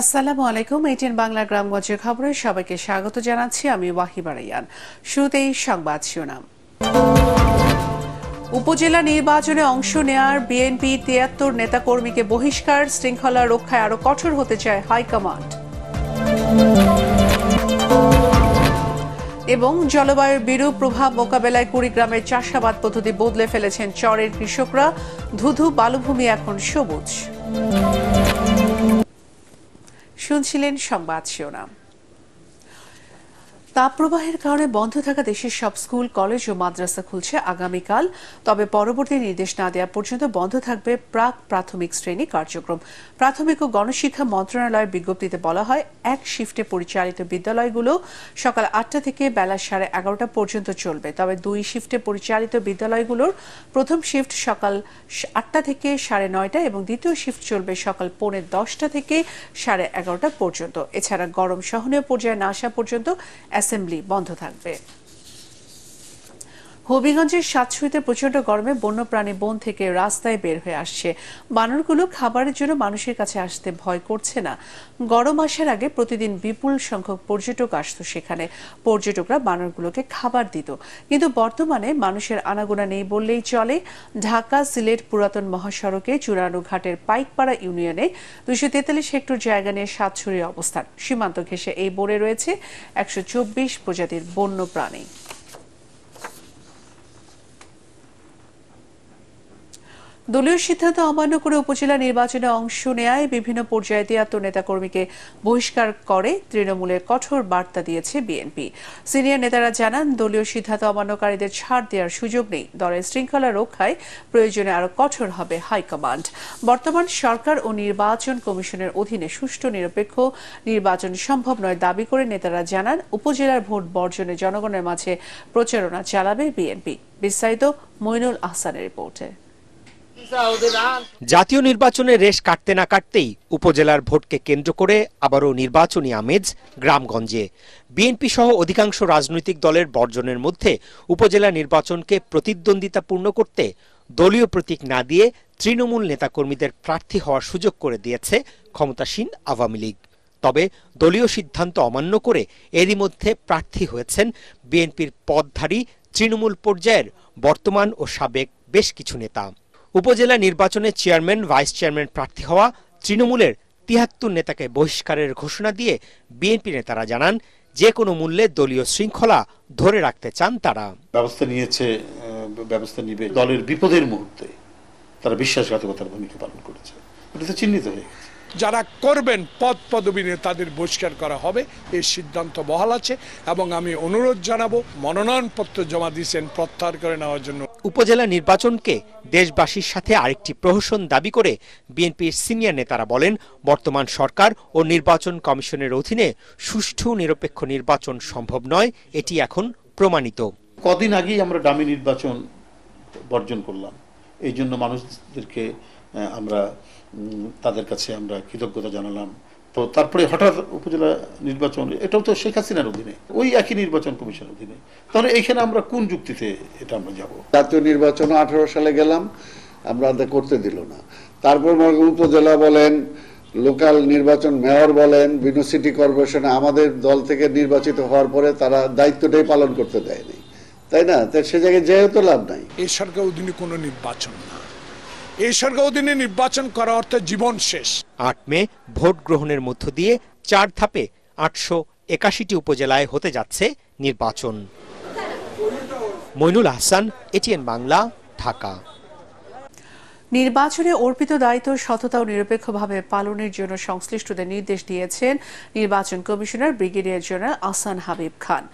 আসসালামু আলাইকুম এইটেন বাংলা গ্রামগঞ্জের খবরে সবাইকে স্বাগত জানাচ্ছি আমি ওয়াহিবারাইয়ান শুরুতেই সংবাদ শিরোনাম উপজেলা নির্বাচনে অংশ নেয়ার বিএনপি তিয়াত্তর নেতাকর্মীকে বহিষ্কার শৃঙ্খলা রক্ষায় আরো কঠোর হতে চায় হাইকমান্ড এবং জলবায়ুর বিরূপ প্রভাব মোকাবেলায় কুড়িগ্রামের চাষাবাদ পদ্ধতি বদলে ফেলেছেন চরের কৃষকরা ধুধু বালুভূমি এখন সবুজ শুনছিলেন সংবাদ শিরোনাম তাপপ্রবাহের কারণে বন্ধ থাকা দেশের সব স্কুল কলেজ ও মাদ্রাসা খুলছে আগামীকাল তবে পরবর্তী নির্দেশ না দেওয়া পর্যন্ত বন্ধ থাকবে প্রাক প্রাথমিক শ্রেণী কার্যক্রম প্রাথমিক ও গণশিক্ষা মন্ত্রণালয়ের বিজ্ঞপ্তিতে বলা হয় এক শিফটে পরিচালিত বিদ্যালয়গুলো সকাল আটটা থেকে বেলা সাড়ে এগারোটা পর্যন্ত চলবে তবে দুই শিফটে পরিচালিত বিদ্যালয়গুলোর প্রথম শিফট সকাল আটটা থেকে সাড়ে নয়টা এবং দ্বিতীয় শিফট চলবে সকাল পৌনে দশটা থেকে সাড়ে এগারোটা পর্যন্ত এছাড়া গরম সহনীয় পর্যায়ে না আসা পর্যন্ত অ্যাসেম্বলি বন্ধ থাকবে হবিগঞ্জের সাতসুইতে প্রচণ্ড গরমে বন্যপ্রাণী বন থেকে রাস্তায় বের হয়ে আসছে বানরগুলো খাবারের জন্য মানুষের কাছে আসতে ভয় করছে না গরম আসার আগে প্রতিদিন বিপুল সংখ্যক পর্যটক আসত সেখানে পর্যটকরা বানরগুলোকে খাবার দিত কিন্তু বর্তমানে মানুষের আনাগোনা নেই বললেই চলে ঢাকা সিলেট পুরাতন মহাসড়কে চূড়ানু ঘাটের পাইকপাড়া ইউনিয়নে দুশো তেতাল্লিশ হেক্টর জায়গা নিয়ে সাতছড়ির অবস্থান সীমান্ত ঘেঁষে এই বনে রয়েছে একশো প্রজাতির বন্য প্রাণী দলীয় সিদ্ধান্ত অমান্য করে উপজেলা নির্বাচনে অংশ নেয় বিভিন্ন পর্যায়ে তিয়াত্তর নেতাকর্মীকে বহিষ্কার করে তৃণমূলের কঠোর বার্তা দিয়েছে বিএনপি সিনিয়র নেতারা জানান দলীয় সিদ্ধান্ত অমান্যকারীদের ছাড় দেওয়ার সুযোগ নেই দলের শৃঙ্খলা রক্ষায় প্রয়োজনে আরও কঠোর হবে হাইকমান্ড বর্তমান সরকার ও নির্বাচন কমিশনের অধীনে সুষ্ঠু নিরপেক্ষ নির্বাচন সম্ভব নয় দাবি করে নেতারা জানান উপজেলার ভোট বর্জনে জনগণের মাঝে প্রচারণা চালাবে বিএনপি বিস্তারিত মইনুল আহসানের রিপোর্টে জাতীয় নির্বাচনে রেশ কাটতে না কাটতেই উপজেলার ভোটকে কেন্দ্র করে আবারও নির্বাচনী আমেজ গ্রামগঞ্জে বিএনপি সহ অধিকাংশ রাজনৈতিক দলের বর্জনের মধ্যে উপজেলা নির্বাচনকে প্রতিদ্বন্দ্বিতাপূর্ণ করতে দলীয় প্রতীক না দিয়ে তৃণমূল নেতাকর্মীদের প্রার্থী হওয়ার সুযোগ করে দিয়েছে ক্ষমতাসীন আওয়ামী লীগ তবে দলীয় সিদ্ধান্ত অমান্য করে এরই মধ্যে প্রার্থী হয়েছেন বিএনপির পদধারী তৃণমূল পর্যায়ের বর্তমান ও সাবেক বেশ কিছু নেতা উপজেলা নির্বাচনে চেয়ারম্যান ভাইস চেয়ারম্যান প্রার্থী হওয়া তৃণমূলের তিয়াত্তর নেতাকে বহিষ্কারের ঘোষণা দিয়ে বিএনপি নেতারা জানান যে কোনো মূল্যে দলীয় শৃঙ্খলা ধরে রাখতে চান তারা ব্যবস্থা নিয়েছে ব্যবস্থা নিবে দলের বিপদের মুহূর্তে তারা বিশ্বাসঘাতকতার ভূমিকা পালন করেছে এটা তো চিহ্নিত হয়ে যারা করবেন পদ পদবী তাদের বহিষ্কার করা হবে এই সিদ্ধান্ত বহাল আছে এবং আমি অনুরোধ জানাবো মনোনয়নপত্র জমা দিয়েছেন প্রত্যাহার করে নেওয়ার জন্য উপজেলা নির্বাচনকে দেশবাসীর সাথে আরেকটি প্রহসন দাবি করে বিএনপির সিনিয়র নেতারা বলেন বর্তমান সরকার ও নির্বাচন কমিশনের অধীনে সুষ্ঠু নিরপেক্ষ নির্বাচন সম্ভব নয় এটি এখন প্রমাণিত কদিন আগেই আমরা ডামি নির্বাচন বর্জন করলাম এই জন্য মানুষদেরকে আমরা তাদের কাছে আমরা কৃতজ্ঞতা জানালাম তো তারপরে হঠাৎ উপজেলা নির্বাচন এটাও তো শেখ হাসিনার অধীনে ওই একই নির্বাচন কমিশন অধীনে তাহলে এইখানে আমরা কোন যুক্তিতে এটা আমরা যাব জাতীয় নির্বাচন আঠারো সালে গেলাম আমরা করতে দিল না তারপর উপজেলা বলেন লোকাল নির্বাচন মেয়র বলেন বিভিন্ন সিটি কর্পোরেশনে আমাদের দল থেকে নির্বাচিত হওয়ার পরে তারা দায়িত্বটাই পালন করতে দেয়নি তাই না সে জায়গায় যেহেতু লাভ নাই এই সরকার অধীনে কোনো নির্বাচন না এই স্বর্গদিনে নির্বাচন করা অর্থ জীবন শেষ আট মে ভোট গ্রহণের মধ্য দিয়ে চার ধাপে আটশো একাশিটি উপজেলায় হতে যাচ্ছে নির্বাচন মইনুল আহসান এটিএন বাংলা ঢাকা নির্বাচনে অর্পিত দায়িত্ব সততা ও নিরপেক্ষভাবে পালনের জন্য সংশ্লিষ্টদের নির্দেশ দিয়েছেন নির্বাচন কমিশনার ব্রিগেডিয়ার জেনারেল আসান হাবিব খান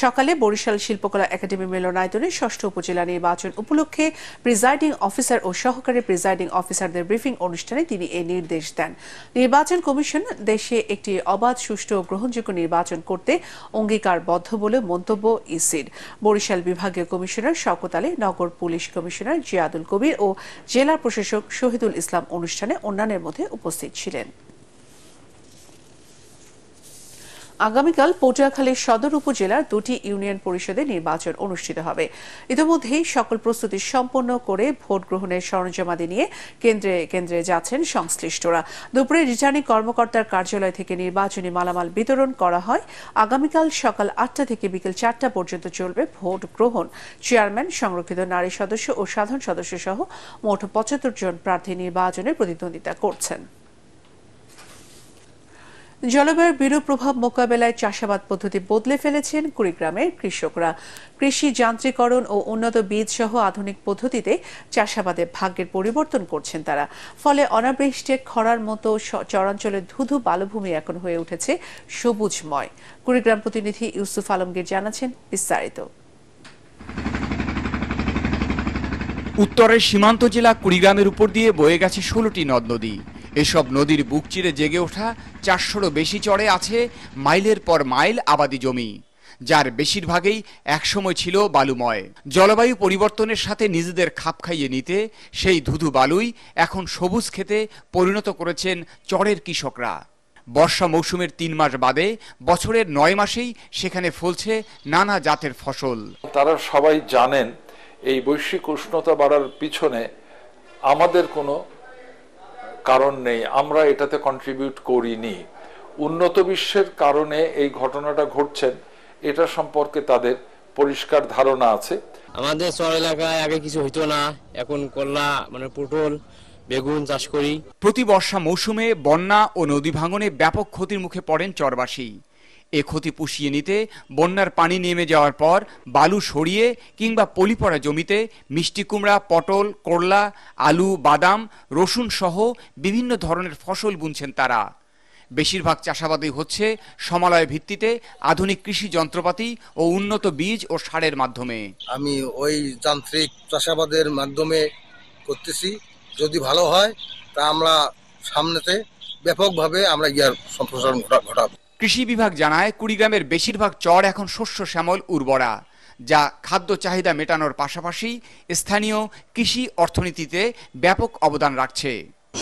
সকালে বরিশাল শিল্পকলা একাডেমি মিলনায়তনে ষষ্ঠ উপজেলা নির্বাচন উপলক্ষে প্রিজাইডিং অফিসার ও সহকারী প্রিজাইডিং অফিসারদের ব্রিফিং অনুষ্ঠানে তিনি এই নির্দেশ দেন নির্বাচন কমিশন দেশে একটি অবাধ সুষ্ঠু ও গ্রহণযোগ্য নির্বাচন করতে অঙ্গীকারবদ্ধ বলে মন্তব্য ইসির বরিশাল বিভাগীয় কমিশনার শওকত আলী নগর পুলিশ কমিশনার জিয়াদুল কবির ও জেলা প্রশাসক শহীদুল ইসলাম অনুষ্ঠানে অন্যান্যের মধ্যে উপস্থিত ছিলেন আগামীকাল পটুয়াখালী সদর উপজেলার দুটি ইউনিয়ন পরিষদে নির্বাচন অনুষ্ঠিত হবে ইতিমধ্যে সকল প্রস্তুতি সম্পন্ন করে ভোট গ্রহণের সরঞ্জামাদি নিয়ে কেন্দ্রে কেন্দ্রে যাচ্ছেন সংশ্লিষ্টরা দুপুরে রিটার্নিং কর্মকর্তার কার্যালয় থেকে নির্বাচনী মালামাল বিতরণ করা হয় আগামীকাল সকাল আটটা থেকে বিকেল চারটা পর্যন্ত চলবে ভোট গ্রহণ চেয়ারম্যান সংরক্ষিত নারী সদস্য ও সাধারণ সদস্য সহ মোট পঁচাত্তর জন প্রার্থী নির্বাচনে প্রতিদ্বন্দ্বিতা করছেন জলবায়ুর বিরূপ প্রভাব মোকাবেলায় চাষাবাদ পদ্ধতি বদলে ফেলেছেন কুড়িগ্রামের কৃষকরা কৃষি যান্ত্রিকরণ ও উন্নত বীজ সহ আধুনিক পদ্ধতিতে চাষাবাদে ভাগ্যের পরিবর্তন করছেন তারা ফলে অনাবৃষ্টি খরার মতো চরাঞ্চলে ধুধু বালুভূমি এখন হয়ে উঠেছে সবুজময় কুড়িগ্রাম প্রতিনিধি ইউসুফ আলমগীর জানাচ্ছেন বিস্তারিত উত্তরের সীমান্ত জেলা কুড়িগ্রামের উপর দিয়ে বয়ে গেছে ষোলোটি নদ নদী এসব নদীর বুক চিরে জেগে ওঠা চারশোরও বেশি চড়ে আছে মাইলের পর মাইল আবাদি জমি যার বেশিরভাগেই একসময় ছিল বালুময় জলবায়ু পরিবর্তনের সাথে নিজেদের খাপ খাইয়ে নিতে সেই ধুধু বালুই এখন সবুজ খেতে পরিণত করেছেন চরের কৃষকরা বর্ষা মৌসুমের তিন মাস বাদে বছরের নয় মাসেই সেখানে ফলছে নানা জাতের ফসল তারা সবাই জানেন এই বৈশ্বিক উষ্ণতা বাড়ার পিছনে আমাদের কোনো কারণ নেই আমরা এটাতে কন্ট্রিবিউট করিনি উন্নত বিশ্বের কারণে এই ঘটনাটা ঘটছেন এটা সম্পর্কে তাদের পরিষ্কার ধারণা আছে আমাদের শহর এলাকায় আগে কিছু হইতো না এখন কল্লা মানে পটল বেগুন চাষ করি প্রতি বর্ষা মৌসুমে বন্যা ও নদী ভাঙনে ব্যাপক ক্ষতির মুখে পড়েন চরবাসী এ ক্ষতি পুষিয়ে নিতে বন্যার পানি নেমে যাওয়ার পর বালু সরিয়ে কিংবা পলিপড়া জমিতে মিষ্টি কুমড়া পটল করলা আলু বাদাম রসুন সহ বিভিন্ন ধরনের ফসল বুনছেন তারা বেশিরভাগ চাষাবাদই হচ্ছে সমালয় ভিত্তিতে আধুনিক কৃষি যন্ত্রপাতি ও উন্নত বীজ ও সারের মাধ্যমে আমি ওই যান্ত্রিক চাষাবাদের মাধ্যমে করতেছি যদি ভালো হয় তা আমরা সামনেতে ব্যাপকভাবে আমরা ইয়ার সম্প্রসারণ ঘটাবো কৃষি বিভাগ জানায় কুড়িগ্রামের বেশিরভাগ চর এখন শস্য শ্যামল উর্বরা যা খাদ্য চাহিদা মেটানোর পাশাপাশি স্থানীয় কৃষি অর্থনীতিতে ব্যাপক অবদান রাখছে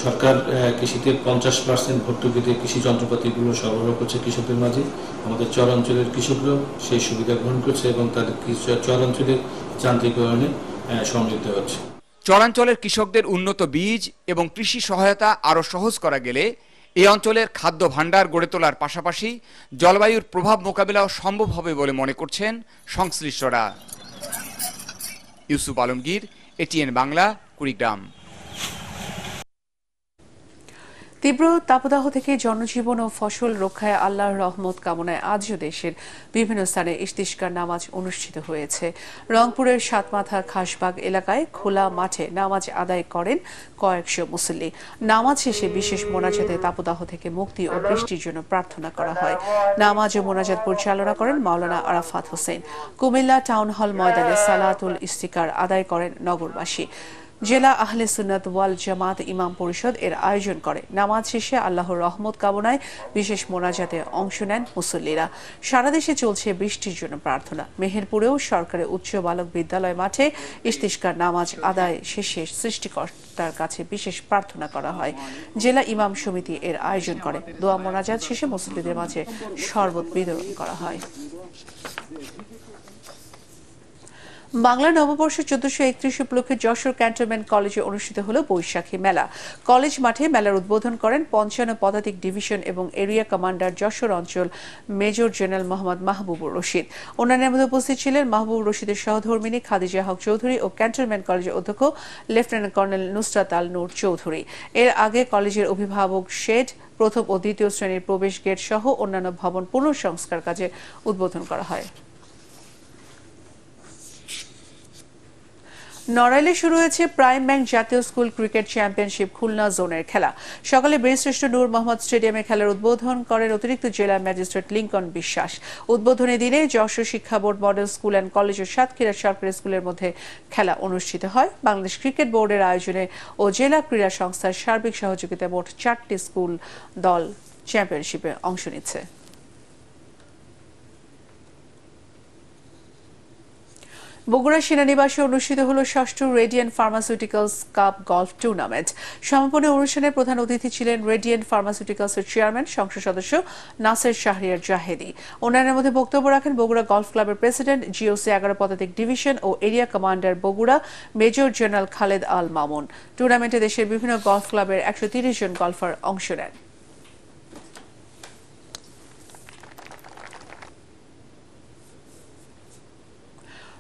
সরকার কৃষিতে পঞ্চাশ পার্সেন্ট ভর্তুকিতে কৃষি যন্ত্রপাতিগুলো সরবরাহ করছে কৃষকদের মাঝে আমাদের চর অঞ্চলের কৃষকরাও সেই সুবিধা গ্রহণ করছে এবং তাদের চর অঞ্চলের যান্ত্রিকরণে সমৃদ্ধ হচ্ছে চরাঞ্চলের কৃষকদের উন্নত বীজ এবং কৃষি সহায়তা আরও সহজ করা গেলে এই অঞ্চলের খাদ্য ভাণ্ডার গড়ে তোলার পাশাপাশি জলবায়ুর প্রভাব মোকাবিলাও সম্ভব হবে বলে মনে করছেন সংশ্লিষ্টরা ইউসুফ আলমগীর এটিএন বাংলা কুড়িগ্রাম তীব্র তাপদাহ থেকে জনজীবন ও ফসল রক্ষায় আল্লাহর রহমত কামনায় আজও দেশের বিভিন্ন স্থানে ইস্তিস্কার নামাজ অনুষ্ঠিত হয়েছে রংপুরের সাতমাথা খাসবাগ এলাকায় খোলা মাঠে নামাজ আদায় করেন কয়েকশো মুসল্লি নামাজ শেষে বিশেষ মোনাজাতে তাপদাহ থেকে মুক্তি ও বৃষ্টির জন্য প্রার্থনা করা হয় নামাজ ও মোনাজাত পরিচালনা করেন মাওলানা আরাফাত হোসেন কুমিল্লা টাউন হল ময়দানে সালাতুল ইস্তিকার আদায় করেন নগরবাসী জেলা আহলে সুন্নাত ওয়াল জামাত ইমাম পরিষদ এর আয়োজন করে নামাজ শেষে আল্লাহর রহমত কামনায় বিশেষ মোনাজাতে অংশ নেন মুসল্লিরা সারা দেশে চলছে বৃষ্টির জন্য প্রার্থনা মেহেরপুরেও সরকারি উচ্চ বালক বিদ্যালয় মাঠে ইস্তিষ্কার নামাজ আদায় শেষে সৃষ্টিকর্তার কাছে বিশেষ প্রার্থনা করা হয় জেলা ইমাম সমিতি এর আয়োজন করে দোয়া মোনাজাত শেষে মুসল্লিদের মাঝে শরবত বিতরণ করা হয় বাংলা নববর্ষ চোদ্দশো একত্রিশ উপলক্ষে যশোর ক্যান্টনমেন্ট কলেজে অনুষ্ঠিত হল বৈশাখী মেলা কলেজ মাঠে মেলার উদ্বোধন করেন পঞ্চান্ন পদাতিক ডিভিশন এবং এরিয়া কমান্ডার যশোর অঞ্চল মেজর জেনারেল মোহাম্মদ মাহবুবুর রশিদ অন্যান্যের মধ্যে উপস্থিত ছিলেন মাহবুবুর রশিদের সহধর্মিনী খাদিজা হক চৌধুরী ও ক্যান্টনমেন্ট কলেজের অধ্যক্ষ লেফটেন্যান্ট কর্নেল নুসরাত আল নূর চৌধুরী এর আগে কলেজের অভিভাবক শেড প্রথম ও দ্বিতীয় শ্রেণীর প্রবেশ গেট সহ অন্যান্য ভবন পুনঃসংস্কার কাজে উদ্বোধন করা হয় নড়াইলে শুরু হয়েছে প্রাইম ব্যাংক জাতীয় স্কুল ক্রিকেট চ্যাম্পিয়নশিপ খুলনা জোনের খেলা সকালে বীরশ্রেষ্ঠ নূর মোহাম্মদ স্টেডিয়ামে খেলার উদ্বোধন করেন অতিরিক্ত জেলা ম্যাজিস্ট্রেট লিঙ্কন বিশ্বাস উদ্বোধনী দিনে যশোর শিক্ষা board model school and college ও সাতক্ষীরা সরকারি স্কুলের মধ্যে খেলা অনুষ্ঠিত হয় বাংলাদেশ ক্রিকেট বোর্ডের আয়োজনে ও জেলা ক্রীড়া সংস্থার সার্বিক সহযোগিতায় মোট চারটি স্কুল দল চ্যাম্পিয়নশিপে অংশ নিচ্ছে বগুড়া সেনানিবাসে অনুষ্ঠিত হল ষষ্ঠ radiant pharmaceuticals cup golf tournament সমাপনী অনুষ্ঠানে প্রধান অতিথি ছিলেন রেডিয়েন্ট ফার্মাসিউটিক্যালসের চেয়ারম্যান সংসদ সদস্য নাসের শাহরিয়ার জাহেদি অন্যান্যের মধ্যে বক্তব্য রাখেন বগুড়া গলফ ক্লাবের প্রেসিডেন্ট জিওসি এগারো পদাতিক ডিভিশন ও area commander Bogura major general Khaled Al Mamun টুর্নামেন্টে দেশের বিভিন্ন গলফ ক্লাবের একশো জন গলফার অংশ নেন